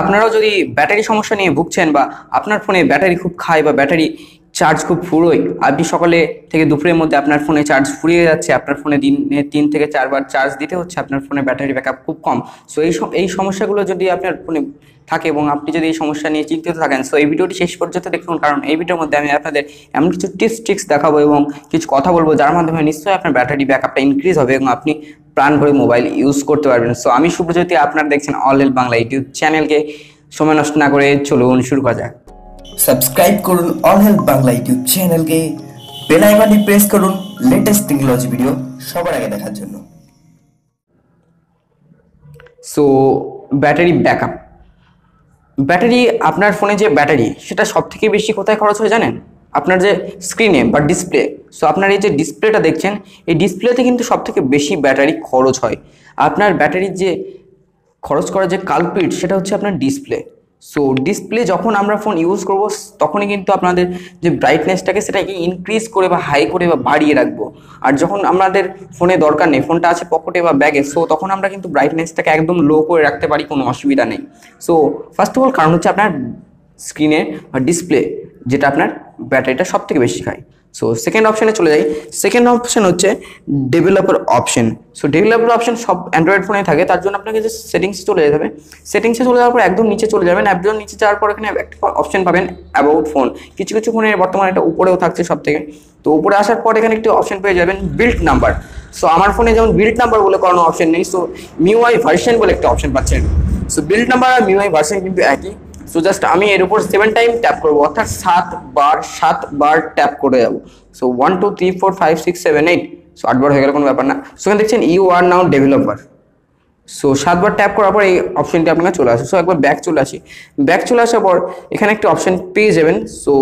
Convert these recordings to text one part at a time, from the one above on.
আপনারাও যদি ব্যাটারি সমস্যা নিয়ে ভুগছেন বা আপনার ফোনে ব্যাটারি খুব খায় বা ব্যাটারি চার্জ খুব ফুরোই আপনি সকালে থেকে দুপুরের মধ্যে আপনার ফোনে চার্জ ফুরিয়ে যাচ্ছে আপনার ফোনে দিনে তিন থেকে চারবার চার্জ দিতে হচ্ছে আপনার ফোনে ব্যাটারি ব্যাকআপ খুব কম সো এই এই সমস্যাগুলো যদি আপনার ফোনে থাকে এবং আপনি যদি এই সমস্যা নিয়ে চিন্তিত থাকেন সো এই ভিডিওটি শেষ পর্যন্ত দেখুন কারণ এই ভিডিওর মধ্যে আমি আপনাদের এমন কিছু টিপস ট্রিক্স দেখাবো এবং কিছু কথা বলবো যার মাধ্যমে নিশ্চয়ই আপনার ব্যাটারি ব্যাকআপটা ইনক্রিজ হবে এবং আপনি প্রাণ ভরে মোবাইল ইউজ করতে পারবেন সো আমি শুভ্রজ্যোতি আপনারা দেখছেন অল এল বাংলা ইউটিউব চ্যানেলকে সময় নষ্ট না করে চলুন শুরু করা যাক সাবস্ক্রাইব করুন অল হেলথ বাংলা ইউটিউব চ্যানেলকে বেল আইকনটি প্রেস করুন লেটেস্ট টেকনোলজি ভিডিও সবার আগে দেখার জন্য সো ব্যাটারি ব্যাকআপ ব্যাটারি আপনার ফোনে যে ব্যাটারি সেটা সব থেকে বেশি কোথায় খরচ হয় জানেন আপনার যে স্ক্রিনে বা ডিসপ্লে সো আপনার এই যে ডিসপ্লেটা দেখছেন এই ডিসপ্লেতে কিন্তু সবথেকে বেশি ব্যাটারি খরচ হয় আপনার ব্যাটারির যে খরচ করার যে কালপিট সেটা হচ্ছে আপনার ডিসপ্লে সো ডিসপ্লে যখন আমরা ফোন ইউজ করব তখনই কিন্তু আপনাদের যে ব্রাইটনেসটাকে সেটাকে ইনক্রিজ করে বা হাই করে বা বাড়িয়ে রাখবো আর যখন আমাদের ফোনে দরকার নেই ফোনটা আছে পকেটে বা ব্যাগে সো তখন আমরা কিন্তু ব্রাইটনেসটাকে একদম লো করে রাখতে পারি কোনো অসুবিধা নেই সো ফার্স্ট অফ অল কারণ হচ্ছে আপনার স্ক্রিনের ডিসপ্লে যেটা আপনার ব্যাটারিটা সব থেকে বেশি খায় সো সেকেন্ড অপশানে চলে যাই সেকেন্ড অপশান হচ্ছে developer option so developer option সব অ্যান্ড্রয়েড ফোনে থাকে তার জন্য আপনাকে যে সেটিংসে চলে যেতে হবে সেটিংসে চলে যাওয়ার পর একদম নিচে চলে যাবেন একদম নিচে যাওয়ার পর এখানে একটা অপশান পাবেন অ্যাবাউট ফোন কিছু কিছু ফোনে বর্তমানে এটা উপরেও থাকছে সব থেকে তো উপরে আসার পর এখানে একটি অপশান পেয়ে যাবেন বিল্ট নাম্বার সো আমার ফোনে যেমন বিল্ট নাম্বার বলে কোনো অপশান নেই সো মিউআই ভার্সন বলে একটা অপশান পাচ্ছেন সো বিল্ড নাম্বার আর মিউআই ভার্সন কিন্তু একই সো জাস্ট আমি এর উপর সেভেন টাইম ট্যাপ করবো অর্থাৎ সাত বার সাত বার ট্যাপ করে যাবো so one two three four five six seven eight so আট বার হয়ে গেল কোনো ব্যাপার না সো এখানে দেখছেন you are now developer so সাতবার ট্যাপ করার পর এই অপশনটি আপনাকে চলে আসে সো একবার ব্যাক চলে আসি ব্যাক চলে আসার পর এখানে একটা অপশন পেয়ে যাবেন সো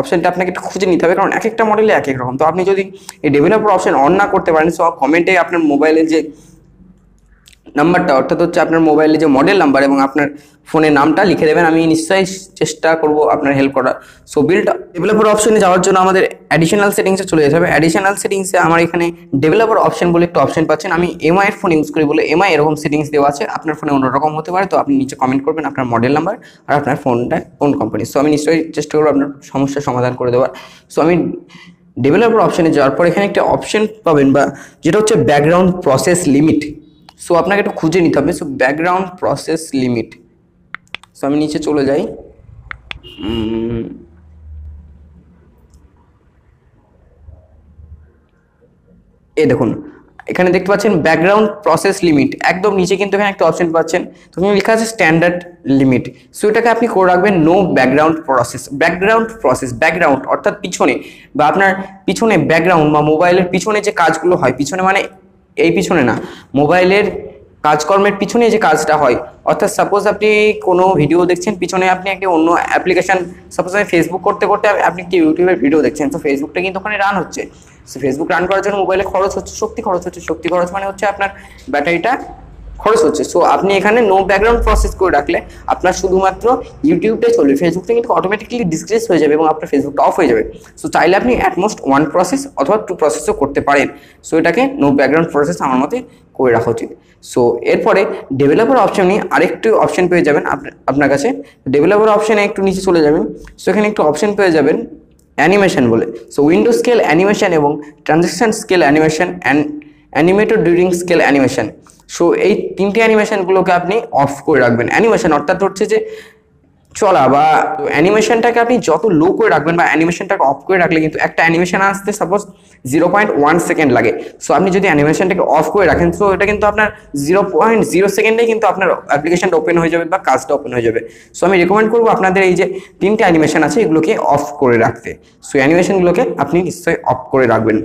অপশনটা আপনাকে একটু খুঁজে নিতে হবে কারণ এক একটা মডেলে এক এক রকম তো আপনি যদি এই ডেভেলপার অপশন অন না করতে পারেন সো কমেন্টে আপনার মোবাইলে যে নাম্বারটা অর্থাৎ হচ্ছে আপনার মোবাইলে যে মডেল নাম্বার এবং আপনার ফোনের নামটা লিখে দেবেন আমি নিশ্চয়ই চেষ্টা করব আপনার হেল্প করার সো বিল্ড ডেভেলপার অপশনে যাওয়ার জন্য আমাদের অ্যাডিশনাল সেটিংসে চলে যেতে হবে অ্যাডিশনাল সেটিংসে আমার এখানে ডেভেলপার অপশন বলে একটা অপশন পাচ্ছেন আমি এমআই এর ফোন ইউজ করি বলে এমআই এরকম সেটিংস দেওয়া আছে আপনার ফোনে অন্যরকম হতে পারে তো আপনি নিচে কমেন্ট করবেন আপনার মডেল নাম্বার আর আপনার ফোনটা কোন কোম্পানি সো আমি নিশ্চয়ই চেষ্টা করবো আপনার সমস্যার সমাধান করে দেওয়ার সো আমি ডেভেলপার অপশানে যাওয়ার পর এখানে একটা অপশন পাবেন বা যেটা হচ্ছে ব্যাকগ্রাউন্ড প্রসেস লিমিট সো আপনাকে একটু খুঁজে নিতে হবে so background process limit so আমি নিচে চলে যাই এ দেখুন এখানে দেখতে পাচ্ছেন ব্যাকগ্রাউন্ড প্রসেস লিমিট একদম নিচে কিন্তু এখানে একটা অপশন পাচ্ছেন তো লেখা আছে স্ট্যান্ডার্ড লিমিট সো এটাকে আপনি করে রাখবেন no background process background process background অর্থাৎ পিছনে বা আপনার পিছনে ব্যাকগ্রাউন্ড বা মোবাইলের পিছনে যে কাজগুলো হয় পিছনে মানে এই পিছনে না মোবাইলের কাজকর্মের পিছনে যে কাজটা হয় অর্থাৎ সাপোজ আপনি কোনো ভিডিও দেখছেন পিছনে আপনি একটি অন্য অ্যাপ্লিকেশান সাপোজ আমি ফেসবুক করতে করতে আপনি একটি ইউটিউবের ভিডিও দেখছেন তো ফেসবুকটা কিন্তু ওখানে রান হচ্ছে সো ফেসবুক রান করার জন্য মোবাইলে খরচ হচ্ছে শক্তি খরচ হচ্ছে শক্তি খরচ মানে হচ্ছে আপনার ব্যাটারিটা খরচ হচ্ছে সো আপনি এখানে নো ব্যাকগ্রাউন্ড প্রসেস করে রাখলে আপনার শুধুমাত্র ইউটিউবে চলবে ফেসবুকটা কিন্তু অটোমেটিকলি ডিসক্রেস হয়ে যাবে এবং আপনার ফেসবুকটা অফ হয়ে যাবে সো চাইলে আপনি অ্যাটমোস্ট ওয়ান প্রসেস অথবা টু প্রসেসও করতে পারেন সো এটাকে নো ব্যাকগ্রাউন্ড প্রসেস আমার মতে করে রাখা উচিত সো এরপরে ডেভেলপার অপশন নিয়ে আরেকটু অপশন পেয়ে যাবেন আপনার কাছে ডেভেলপার অপশানে একটু নিচে চলে যাবেন সো এখানে একটু অপশন পেয়ে যাবেন অ্যানিমেশন বলে সো উইন্ডো স্কেল অ্যানিমেশন এবং transaction scale animation and animated during scale animation so এই তিনটে অ্যানিমেশনগুলোকে আপনি অফ করে রাখবেন অ্যানিমেশন অর্থাৎ হচ্ছে যে চলা বা অ্যানিমেশনটাকে আপনি যত লো করে রাখবেন বা অ্যানিমেশনটাকে অফ করে রাখলে কিন্তু একটা অ্যানিমেশন আসতে suppose zero point one second লাগে সো আপনি যদি অ্যানিমেশনটাকে অফ করে রাখেন সো এটা কিন্তু আপনার জিরো পয়েন্ট জিরো সেকেন্ডেই কিন্তু আপনার অ্যাপ্লিকেশনটা ওপেন হয়ে যাবে বা কাজটা ওপেন হয়ে যাবে সো আমি রেকমেন্ড করবো আপনাদের এই যে তিনটে অ্যানিমেশন আছে এগুলোকে অফ করে রাখতে সো অ্যানিমেশনগুলোকে আপনি নিশ্চয়ই অফ করে রাখবেন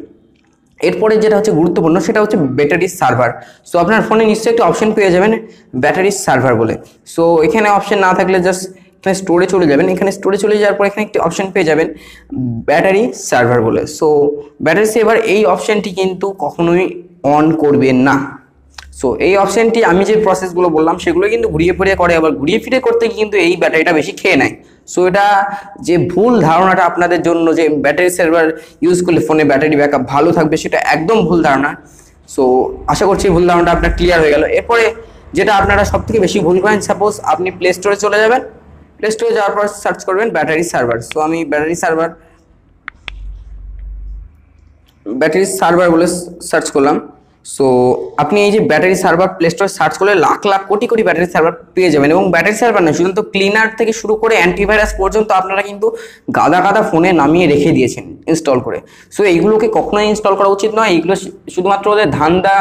এরপরে যেটা হচ্ছে গুরুত্বপূর্ণ সেটা হচ্ছে ব্যাটারি সার্ভার সো আপনার ফোনে নিশ্চয়ই একটা অপশন পেয়ে যাবেন ব্যাটারি সার্ভার বলে সো এখানে অপশন না থাকলে জাস্ট এখানে স্টোরে চলে যাবেন এখানে স্টোরে চলে যাওয়ার পর এখানে একটি অপশন পেয়ে যাবেন ব্যাটারি সার্ভার বলে সো ব্যাটারি সেভার এই অপশনটি কিন্তু কখনোই অন করবেন না সো এই অপশানটি আমি যে প্রসেসগুলো বললাম সেগুলো কিন্তু ঘুরিয়ে ফিরিয়ে করে আবার ঘুরিয়ে ফিরে করতে কিন্তু এই ব্যাটারিটা বেশি খেয়ে নেয় সো এটা যে ভুল ধারণাটা আপনাদের জন্য যে ব্যাটারি সার্ভার ইউজ করলে ফোনে ব্যাটারি ব্যাকআপ ভালো থাকবে সেটা একদম ভুল ধারণা সো আশা করছি ভুল ধারণাটা আপনার ক্লিয়ার হয়ে গেল এরপরে যেটা আপনারা সব থেকে বেশি ভুল করেন সাপোজ আপনি প্লে স্টোরে চলে যাবেন প্লে স্টোরে যাওয়ার পর সার্চ করবেন ব্যাটারি সার্ভার সো আমি ব্যাটারি সার্ভার ব্যাটারি সার্ভার বলে সার্চ করলাম সো আপনি এই যে ব্যাটারি সার্ভার প্লে স্টোরে সার্চ করলে লাখ লাখ কোটি কোটি ব্যাটারি সার্ভার পেয়ে যাবেন এবং ব্যাটারি সার্ভার নয় শুধু ক্লিনার থেকে শুরু করে অ্যান্টিভাইরাস পর্যন্ত আপনারা কিন্তু গাদা গাদা ফোনে নামিয়ে রেখে দিয়েছেন ইনস্টল করে সো এইগুলোকে কখনোই ইনস্টল করা উচিত নয় এইগুলো শুধুমাত্র ওদের ধান্দা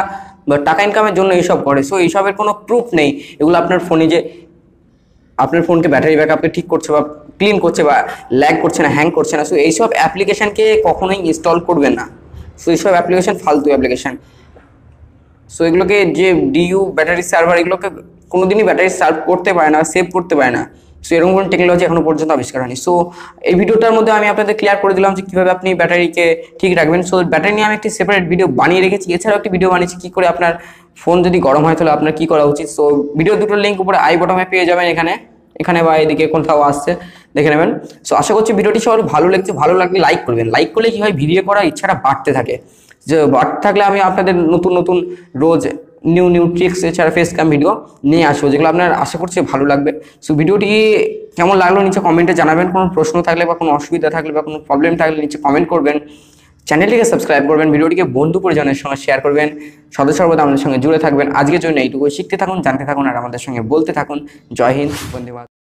বা টাকা ইনকামের জন্য এইসব করে সো এইসবের কোনো প্রুফ নেই এগুলো আপনার ফোনে যে আপনার ফোনকে ব্যাটারি ব্যাকআপকে ঠিক করছে বা ক্লিন করছে বা ল্যাগ করছে না হ্যাং করছে না সো এইসব অ্যাপ্লিকেশানকে কখনোই ইনস্টল করবেন না সো এইসব অ্যাপ্লিকেশান ফালতু অ্যাপ্লিকেশান সো এগুলোকে যে ডিইউ ব্যাটারি সার্ভার এগুলোকে কোনোদিনই ব্যাটারি সার্ভ করতে পারে না সেভ করতে পারে না সো এরকম কোনো টেকনোলজি এখনও পর্যন্ত আবিষ্কার হয়নি সো এই ভিডিওটার মধ্যে আমি আপনাদের ক্লিয়ার করে দিলাম যে কীভাবে আপনি ব্যাটারিকে ঠিক রাখবেন সো ব্যাটারি নিয়ে আমি একটি সেপারেট ভিডিও বানিয়ে রেখেছি এছাড়াও একটি ভিডিও বানিয়েছি কী করে আপনার ফোন যদি গরম হয় তাহলে আপনার কী করা উচিত সো ভিডিও দুটোর লিঙ্ক উপরে আই বটমে পেয়ে যাবেন এখানে এখানে বা এদিকে কোথাও আসছে দেখে নেবেন সো আশা করছি ভিডিওটি সবার ভালো লাগছে ভালো লাগলে লাইক করবেন লাইক করলে কী হয় ভিডিও করার ইচ্ছাটা বাড়তে থাকে যে থাকলে আমি আপনাদের নতুন নতুন রোজ নিউ নিউ ট্রিক্স এছাড়া ফেস ক্যাম ভিডিও নিয়ে আসবো যেগুলো আপনার আশা করছি ভালো লাগবে সো ভিডিওটি কেমন লাগলো নিচে কমেন্টে জানাবেন কোনো প্রশ্ন থাকলে বা কোনো অসুবিধা থাকলে বা কোনো প্রবলেম থাকলে নিচে কমেন্ট করবেন চ্যানেলটিকে সাবস্ক্রাইব করবেন ভিডিওটিকে বন্ধু পরিজনের সঙ্গে শেয়ার করবেন সদস্য সর্বদা আমাদের সঙ্গে জুড়ে থাকবেন আজকের জন্য এইটুকু শিখতে থাকুন জানতে থাকুন আর আমাদের সঙ্গে বলতে থাকুন জয় হিন্দ বন্ধুবাদ